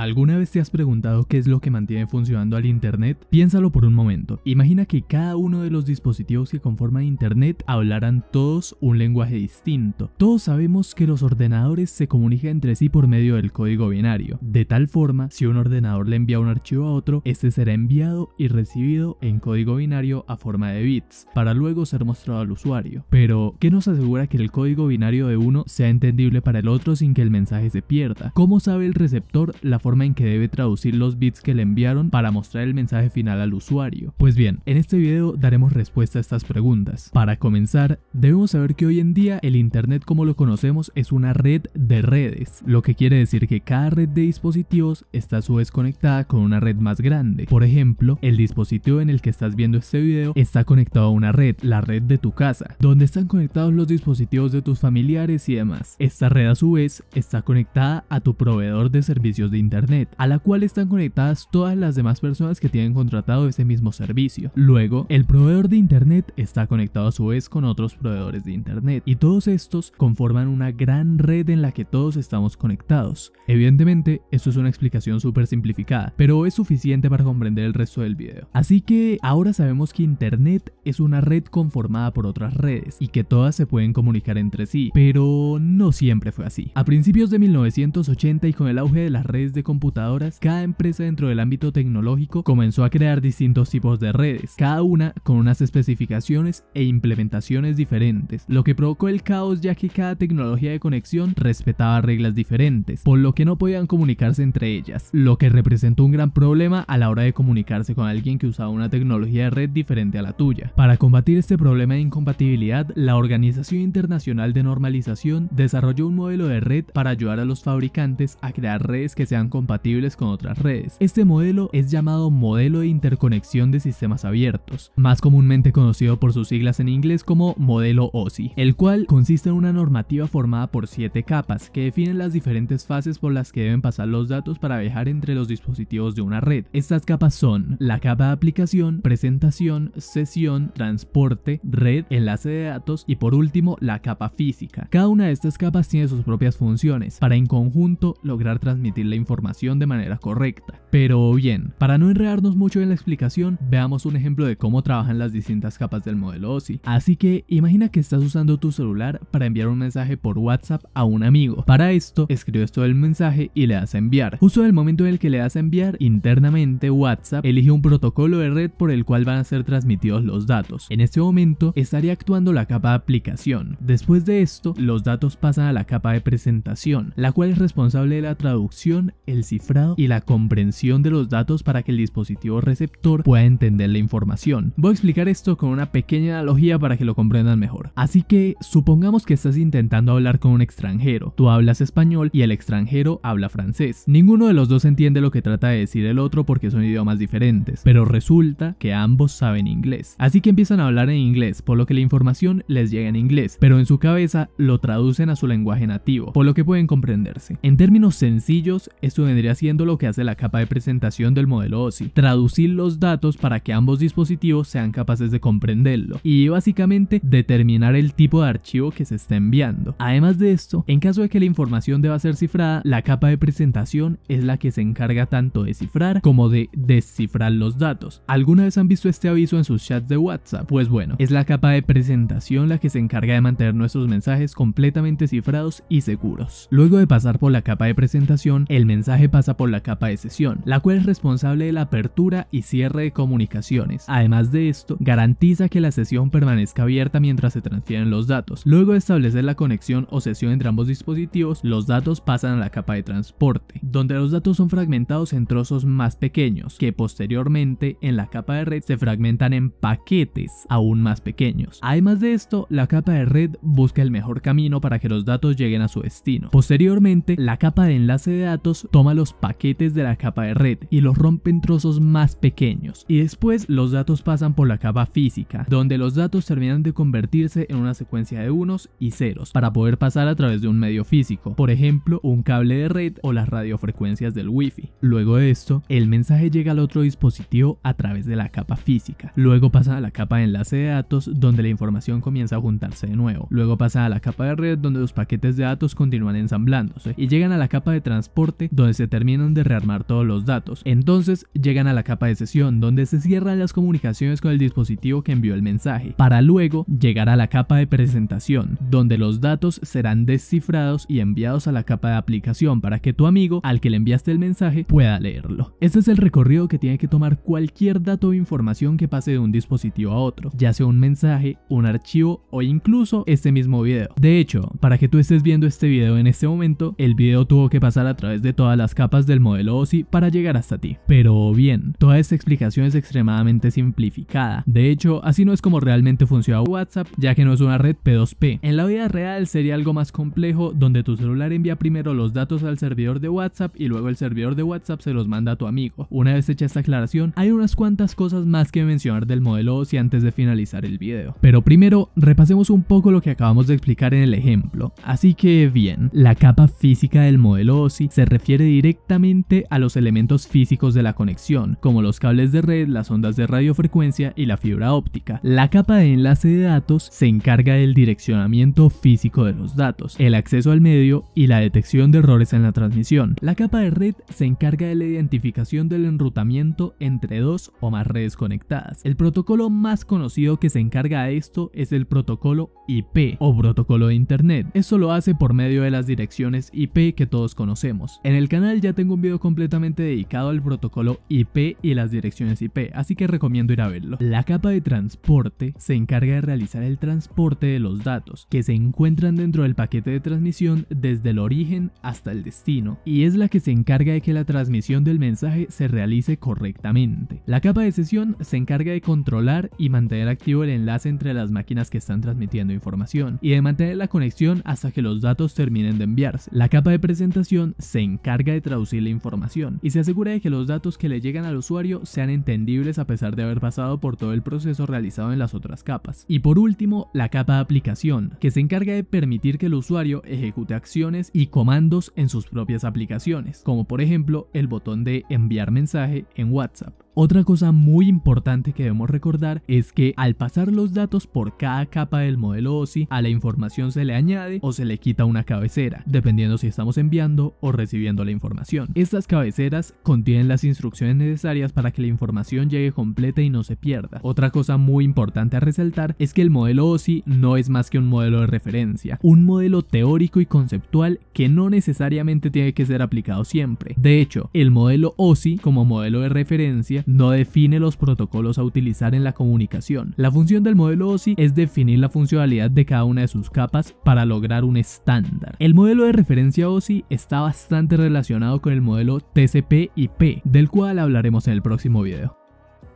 ¿Alguna vez te has preguntado qué es lo que mantiene funcionando al Internet? Piénsalo por un momento. Imagina que cada uno de los dispositivos que conforman Internet hablaran todos un lenguaje distinto. Todos sabemos que los ordenadores se comunican entre sí por medio del código binario. De tal forma, si un ordenador le envía un archivo a otro, este será enviado y recibido en código binario a forma de bits, para luego ser mostrado al usuario. Pero, ¿qué nos asegura que el código binario de uno sea entendible para el otro sin que el mensaje se pierda? ¿Cómo sabe el receptor la forma en que debe traducir los bits que le enviaron para mostrar el mensaje final al usuario. Pues bien, en este video daremos respuesta a estas preguntas. Para comenzar, debemos saber que hoy en día el Internet como lo conocemos es una red de redes, lo que quiere decir que cada red de dispositivos está a su vez conectada con una red más grande. Por ejemplo, el dispositivo en el que estás viendo este video está conectado a una red, la red de tu casa, donde están conectados los dispositivos de tus familiares y demás. Esta red a su vez está conectada a tu proveedor de servicios de Internet internet, a la cual están conectadas todas las demás personas que tienen contratado ese mismo servicio. Luego, el proveedor de internet está conectado a su vez con otros proveedores de internet y todos estos conforman una gran red en la que todos estamos conectados. Evidentemente, esto es una explicación súper simplificada, pero es suficiente para comprender el resto del video. Así que ahora sabemos que internet es una red conformada por otras redes y que todas se pueden comunicar entre sí, pero no siempre fue así. A principios de 1980 y con el auge de las redes de computadoras, cada empresa dentro del ámbito tecnológico comenzó a crear distintos tipos de redes, cada una con unas especificaciones e implementaciones diferentes, lo que provocó el caos ya que cada tecnología de conexión respetaba reglas diferentes, por lo que no podían comunicarse entre ellas, lo que representó un gran problema a la hora de comunicarse con alguien que usaba una tecnología de red diferente a la tuya. Para combatir este problema de incompatibilidad, la Organización Internacional de Normalización desarrolló un modelo de red para ayudar a los fabricantes a crear redes que sean compatibles con otras redes. Este modelo es llamado modelo de interconexión de sistemas abiertos, más comúnmente conocido por sus siglas en inglés como modelo OSI, el cual consiste en una normativa formada por siete capas que definen las diferentes fases por las que deben pasar los datos para viajar entre los dispositivos de una red. Estas capas son la capa de aplicación, presentación, sesión, transporte, red, enlace de datos y por último la capa física. Cada una de estas capas tiene sus propias funciones para en conjunto lograr transmitir la información de manera correcta. Pero bien, para no enredarnos mucho en la explicación, veamos un ejemplo de cómo trabajan las distintas capas del modelo OSI. Así que imagina que estás usando tu celular para enviar un mensaje por WhatsApp a un amigo. Para esto, escribes todo el mensaje y le das a enviar. Justo en el momento en el que le das a enviar, internamente WhatsApp elige un protocolo de red por el cual van a ser transmitidos los datos. En este momento estaría actuando la capa de aplicación. Después de esto, los datos pasan a la capa de presentación, la cual es responsable de la traducción el cifrado y la comprensión de los datos para que el dispositivo receptor pueda entender la información. Voy a explicar esto con una pequeña analogía para que lo comprendan mejor. Así que supongamos que estás intentando hablar con un extranjero. Tú hablas español y el extranjero habla francés. Ninguno de los dos entiende lo que trata de decir el otro porque son idiomas diferentes, pero resulta que ambos saben inglés. Así que empiezan a hablar en inglés, por lo que la información les llega en inglés, pero en su cabeza lo traducen a su lenguaje nativo, por lo que pueden comprenderse. En términos sencillos, esto vendría siendo lo que hace la capa de presentación del modelo OSI, traducir los datos para que ambos dispositivos sean capaces de comprenderlo y básicamente determinar el tipo de archivo que se está enviando. Además de esto, en caso de que la información deba ser cifrada, la capa de presentación es la que se encarga tanto de cifrar como de descifrar los datos. ¿Alguna vez han visto este aviso en sus chats de WhatsApp? Pues bueno, es la capa de presentación la que se encarga de mantener nuestros mensajes completamente cifrados y seguros. Luego de pasar por la capa de presentación, el mensaje pasa por la capa de sesión, la cual es responsable de la apertura y cierre de comunicaciones. Además de esto, garantiza que la sesión permanezca abierta mientras se transfieren los datos. Luego de establecer la conexión o sesión entre ambos dispositivos, los datos pasan a la capa de transporte, donde los datos son fragmentados en trozos más pequeños, que posteriormente en la capa de red se fragmentan en paquetes aún más pequeños. Además de esto, la capa de red busca el mejor camino para que los datos lleguen a su destino. Posteriormente, la capa de enlace de datos toma los paquetes de la capa de red y los rompe en trozos más pequeños y después los datos pasan por la capa física, donde los datos terminan de convertirse en una secuencia de unos y ceros para poder pasar a través de un medio físico, por ejemplo un cable de red o las radiofrecuencias del wifi. Luego de esto, el mensaje llega al otro dispositivo a través de la capa física, luego pasa a la capa de enlace de datos donde la información comienza a juntarse de nuevo, luego pasa a la capa de red donde los paquetes de datos continúan ensamblándose y llegan a la capa de transporte se terminan de rearmar todos los datos. Entonces llegan a la capa de sesión, donde se cierran las comunicaciones con el dispositivo que envió el mensaje, para luego llegar a la capa de presentación, donde los datos serán descifrados y enviados a la capa de aplicación para que tu amigo al que le enviaste el mensaje pueda leerlo. Este es el recorrido que tiene que tomar cualquier dato o información que pase de un dispositivo a otro, ya sea un mensaje, un archivo o incluso este mismo video. De hecho, para que tú estés viendo este video en este momento, el video tuvo que pasar a través de todas las capas del modelo OSI para llegar hasta ti. Pero bien, toda esta explicación es extremadamente simplificada. De hecho, así no es como realmente funciona WhatsApp, ya que no es una red P2P. En la vida real sería algo más complejo, donde tu celular envía primero los datos al servidor de WhatsApp y luego el servidor de WhatsApp se los manda a tu amigo. Una vez hecha esta aclaración, hay unas cuantas cosas más que mencionar del modelo OSI antes de finalizar el video. Pero primero, repasemos un poco lo que acabamos de explicar en el ejemplo. Así que bien, la capa física del modelo OSI se refiere directamente a los elementos físicos de la conexión, como los cables de red, las ondas de radiofrecuencia y la fibra óptica. La capa de enlace de datos se encarga del direccionamiento físico de los datos, el acceso al medio y la detección de errores en la transmisión. La capa de red se encarga de la identificación del enrutamiento entre dos o más redes conectadas. El protocolo más conocido que se encarga de esto es el protocolo IP o protocolo de Internet. Eso lo hace por medio de las direcciones IP que todos conocemos. En el canal ya tengo un video completamente dedicado al protocolo IP y las direcciones IP, así que recomiendo ir a verlo. La capa de transporte se encarga de realizar el transporte de los datos que se encuentran dentro del paquete de transmisión desde el origen hasta el destino, y es la que se encarga de que la transmisión del mensaje se realice correctamente. La capa de sesión se encarga de controlar y mantener activo el enlace entre las máquinas que están transmitiendo información, y de mantener la conexión hasta que los datos terminen de enviarse. La capa de presentación se encarga de traducir la información y se asegura de que los datos que le llegan al usuario sean entendibles a pesar de haber pasado por todo el proceso realizado en las otras capas. Y por último, la capa de aplicación, que se encarga de permitir que el usuario ejecute acciones y comandos en sus propias aplicaciones, como por ejemplo el botón de enviar mensaje en WhatsApp. Otra cosa muy importante que debemos recordar es que al pasar los datos por cada capa del modelo OSI, a la información se le añade o se le quita una cabecera, dependiendo si estamos enviando o recibiendo la información. Estas cabeceras contienen las instrucciones necesarias para que la información llegue completa y no se pierda. Otra cosa muy importante a resaltar es que el modelo OSI no es más que un modelo de referencia, un modelo teórico y conceptual que no necesariamente tiene que ser aplicado siempre. De hecho, el modelo OSI como modelo de referencia no define los protocolos a utilizar en la comunicación. La función del modelo OSI es definir la funcionalidad de cada una de sus capas para lograr un estándar. El modelo de referencia OSI está bastante relacionado con el modelo TCP/IP, del cual hablaremos en el próximo video.